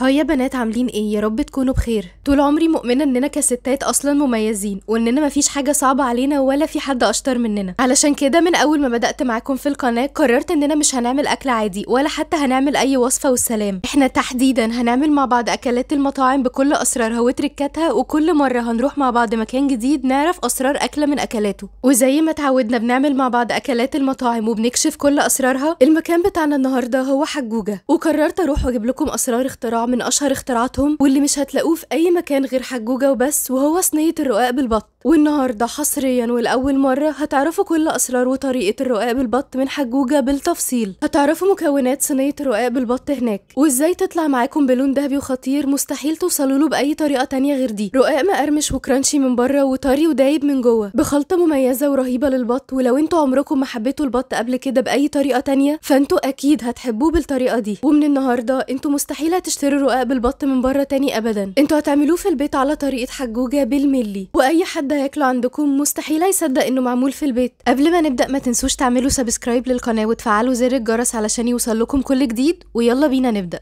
ها يا بنات عاملين ايه يا رب تكونوا بخير طول عمري مؤمنه اننا كستات اصلا مميزين واننا مفيش حاجه صعبه علينا ولا في حد اشطر مننا علشان كده من اول ما بدات معاكم في القناه قررت اننا مش هنعمل اكل عادي ولا حتى هنعمل اي وصفه والسلام احنا تحديدا هنعمل مع بعض اكلات المطاعم بكل اسرارها وتركاتها وكل مره هنروح مع بعض مكان جديد نعرف اسرار اكله من اكلاته وزي ما اتعودنا بنعمل مع بعض اكلات المطاعم وبنكشف كل اسرارها المكان بتاعنا النهارده هو حجوجه وقررت اروح واجيب لكم اسرار اختراع من أشهر اختراعاتهم واللي مش هتلاقوه في أي مكان غير حجوجة وبس وهو صينية الرقاق بالبط والنهاردة حصريا ولأول مرة هتعرفوا كل أسرار وطريقة الرقاق بالبط من حجوجة بالتفصيل هتعرفوا مكونات صينية الرقاق بالبط هناك وإزاي تطلع معاكم بلون دهبي وخطير مستحيل توصلوا له بأي طريقة تانية غير دي رقاق مقرمش وكرانشي من بره وطري ودايب من جوه بخلطة مميزة ورهيبة للبط ولو انتوا عمركم ما حبيتوا البط قبل كده بأي طريقة تانية فانتوا أكيد هتحبوه بالطريقة دي ومن النهاردة انتوا مستحيل هتشتروا رقاق بالبط من بره تاني أبدا انتوا هتعملوه في البيت على طريقة حجوجة بالملي وأي حد غدا هياكله عندكم مستحيل يصدق انه معمول في البيت قبل ما نبدا ما تنسوش تعملوا سبسكرايب للقناه وتفعلوا زر الجرس علشان يوصل لكم كل جديد ويلا بينا نبدا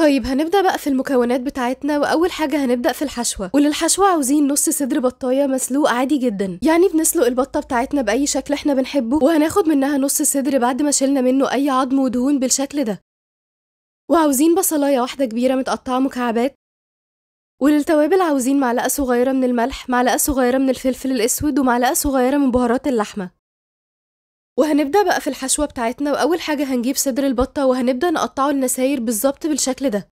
طيب هنبدا بقى في المكونات بتاعتنا واول حاجه هنبدا في الحشوه وللحشوه عاوزين نص صدر بطايه مسلوق عادي جدا يعني بنسلق البطه بتاعتنا باي شكل احنا بنحبه وهناخد منها نص صدر بعد ما شلنا منه اي عظم ودهون بالشكل ده وعاوزين بصلايه واحده كبيره متقطعه مكعبات وللتوابل عاوزين معلقة صغيرة من الملح معلقة صغيرة من الفلفل الأسود ومعلقة صغيرة من بهارات اللحمة وهنبدأ بقى في الحشوة بتاعتنا وأول حاجة هنجيب صدر البطة وهنبدأ نقطعه النساير بالظبط بالشكل ده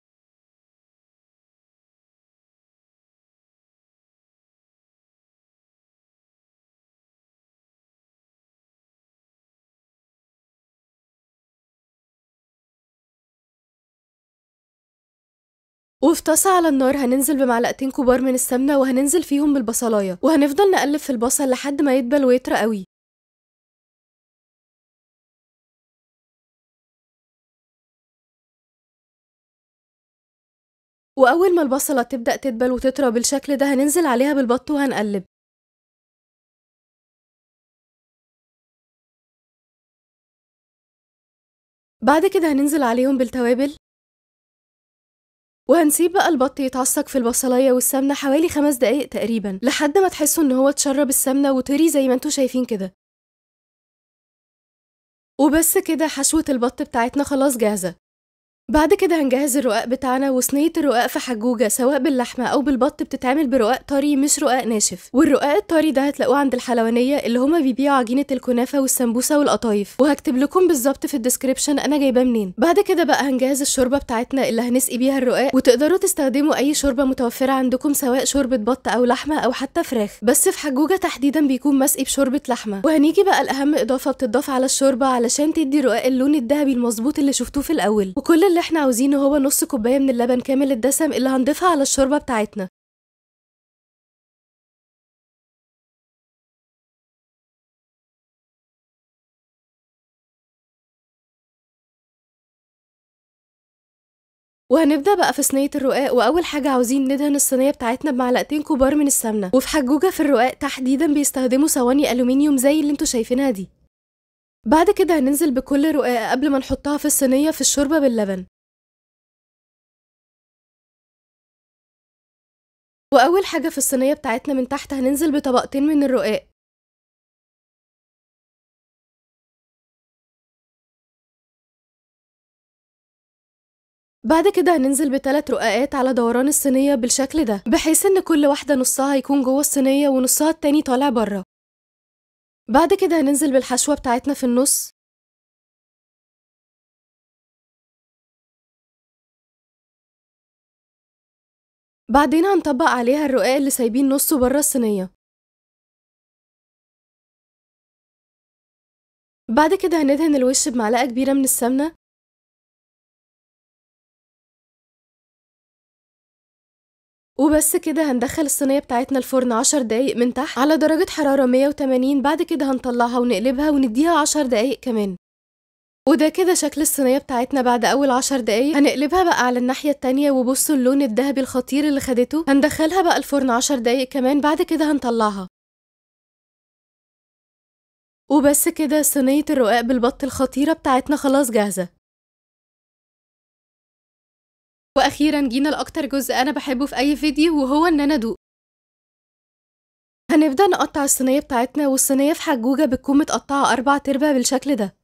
وفي طاسة على النار هننزل بمعلقتين كبار من السمنة وهننزل فيهم بالبصلاية وهنفضل نقلب في البصل لحد ما يدبل ويطرى قوي وأول ما البصلة تبدأ تدبل وتطرى بالشكل ده هننزل عليها بالبط وهنقلب بعد كده هننزل عليهم بالتوابل وهنسيب بقى البط يتعصق في البصلايه والسمنه حوالي خمس دقايق تقريبا لحد ما تحسوا ان هو اتشرب السمنه وطري زي ما انتوا شايفين كده وبس كده حشوه البط بتاعتنا خلاص جاهزه بعد كده هنجهز الرقاق بتاعنا وصينيه الرقاق في حجوجه سواء باللحمه او بالبط بتتعمل برقاق طري مش رقاق ناشف والرقاق الطري ده هتلاقوه عند الحلوانيه اللي هما بيبيعوا عجينه الكنافه والسمبوسه والقطايف وهكتب لكم بالظبط في الديسكريبشن انا جايباه منين بعد كده بقى هنجهز الشوربه بتاعتنا اللي هنسقي بيها الرقاق وتقدروا تستخدموا اي شوربه متوفره عندكم سواء شوربه بط او لحمه او حتى فراخ بس في حجوجه تحديدا بيكون مسقي بشوربه لحمه وهنيجي بقى الاهم اضافه بتضاف على الشوربه علشان تدي الرقاق اللون الذهبي المظبوط اللي شفتوه في الاول وكل اللي احنا عاوزينه هو نص كوباية من اللبن كامل الدسم اللي هنضيفها على الشوربة بتاعتنا وهنبدأ بقى في صينية الرقاق وأول حاجة عاوزين ندهن الصينية بتاعتنا بمعلقتين كبار من السمنة وفي حجوجة في الرقاق تحديدا بيستخدموا صواني ألومنيوم زي اللي انتوا شايفينها دي بعد كده هننزل بكل رقاقة قبل ما نحطها في الصينية في الشوربة باللبن وأول حاجة في الصينية بتاعتنا من تحت هننزل بطبقتين من الرقاق بعد كده هننزل بثلاث رقاقات على دوران الصينية بالشكل ده بحيث ان كل واحدة نصها يكون جوه الصينية ونصها التاني طالع بره بعد كده هننزل بالحشوة بتاعتنا في النص بعدين هنطبق عليها الرقاق اللي سايبين نصه بره الصينية بعد كده هندهن الوش بمعلقة كبيرة من السمنة وبس كده هندخل الصينيه بتاعتنا الفرن 10 دقايق من تحت على درجه حراره 180 بعد كده هنطلعها ونقلبها ونديها 10 دقايق كمان وده كده شكل الصينيه بتاعتنا بعد اول عشر دقايق هنقلبها بقى على الناحيه التانية وبصوا اللون الذهبي الخطير اللي خدته هندخلها بقى الفرن عشر دقايق كمان بعد كده هنطلعها وبس كده صينيه الرقاق بالبط الخطيره بتاعتنا خلاص جاهزه واخيرا جينا لاكتر جزء انا بحبه في اي فيديو وهو ان انا ادوق هنبدا نقطع الصينيه بتاعتنا والصينيه في حجوجه بتكون متقطعه اربع تربة بالشكل ده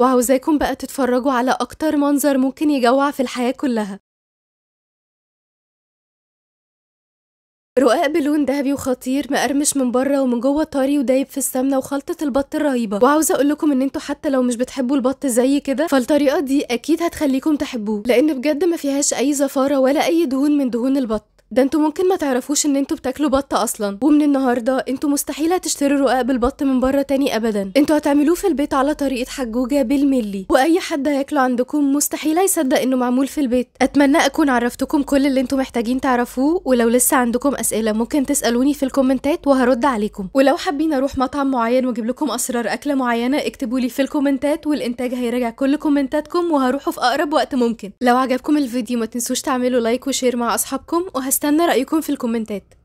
وعاوزاكم بقى تتفرجوا على اكتر منظر ممكن يجوع في الحياه كلها رقاق بلون ذهبي وخطير مقرمش من بره ومن جوه طري ودايب في السمنه وخلطه البط الرهيبه وعاوزه اقول لكم ان انتوا حتى لو مش بتحبوا البط زي كده فالطريقه دي اكيد هتخليكم تحبوه لان بجد ما فيهاش اي زفاره ولا اي دهون من دهون البط ده انتوا ممكن ما تعرفوش ان انتوا بتاكلوا بط اصلا ومن النهارده انتوا مستحيل هتشتروا رقاق بالبط من بره تاني ابدا انتوا هتعملوه في البيت على طريقه حجوجه بالملي واي حد هياكله عندكم مستحيل يصدق انه معمول في البيت اتمنى اكون عرفتكم كل اللي انتوا محتاجين تعرفوه ولو لسه عندكم اسئله ممكن تسالوني في الكومنتات وهرد عليكم ولو حابين اروح مطعم معين واجيب لكم اسرار اكله معينه اكتبوا لي في الكومنتات والانتاج هيراجع كل كومنتاتكم وهروحه في اقرب وقت ممكن لو عجبكم الفيديو ما تنسوش تعملوا لايك وشير مع اصحابكم وهست هستنى رأيكم في الكومنتات